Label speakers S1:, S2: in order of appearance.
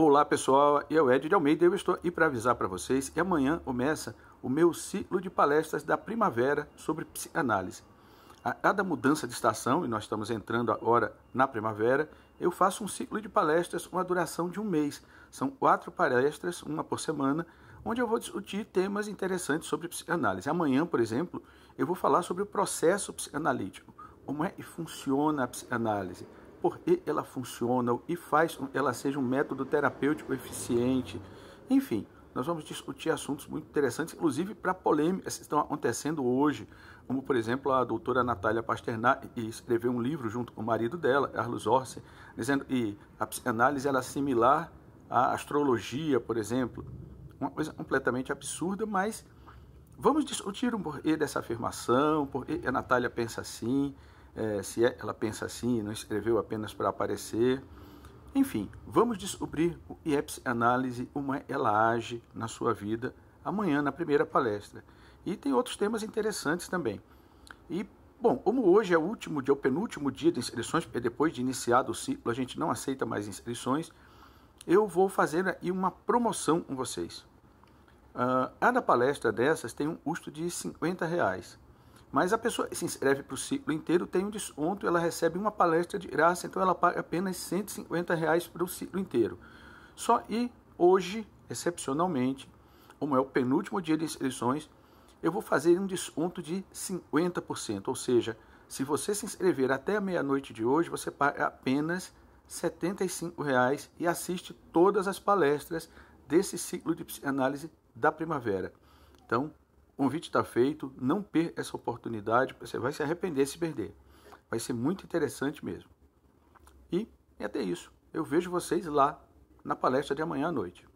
S1: Olá pessoal, eu é Ed de Almeida eu estou aqui para avisar para vocês que amanhã começa o meu ciclo de palestras da primavera sobre psicanálise. A cada mudança de estação, e nós estamos entrando agora na primavera, eu faço um ciclo de palestras com a duração de um mês. São quatro palestras, uma por semana, onde eu vou discutir temas interessantes sobre psicanálise. Amanhã, por exemplo, eu vou falar sobre o processo psicanalítico, como é que funciona a psicanálise porque ela funciona e faz ela seja um método terapêutico eficiente. Enfim, nós vamos discutir assuntos muito interessantes, inclusive para polêmicas que estão acontecendo hoje, como, por exemplo, a doutora Natália Pasternak escreveu um livro junto com o marido dela, Carlos Orsi, dizendo que a psicanálise era similar à astrologia, por exemplo. Uma coisa completamente absurda, mas vamos discutir um porquê dessa afirmação, por que a Natália pensa assim, é, se é, ela pensa assim, não escreveu apenas para aparecer. Enfim, vamos descobrir o IEPS Análise, como ela age na sua vida, amanhã na primeira palestra. E tem outros temas interessantes também. E, bom, como hoje é o último dia, o penúltimo dia de inscrições, porque depois de iniciado o ciclo a gente não aceita mais inscrições, eu vou fazer aí uma promoção com vocês. Uh, cada palestra dessas tem um custo de 50 reais. Mas a pessoa assim, se inscreve para o ciclo inteiro, tem um desconto, ela recebe uma palestra de graça, então ela paga apenas 150 reais para o ciclo inteiro. Só e hoje, excepcionalmente, como é o penúltimo dia de inscrições, eu vou fazer um desconto de 50%, ou seja, se você se inscrever até a meia-noite de hoje, você paga apenas R$ 75,00 e assiste todas as palestras desse ciclo de psicanálise da primavera. Então, o convite está feito, não perca essa oportunidade, você vai se arrepender se perder. Vai ser muito interessante mesmo. E é até isso. Eu vejo vocês lá na palestra de amanhã à noite.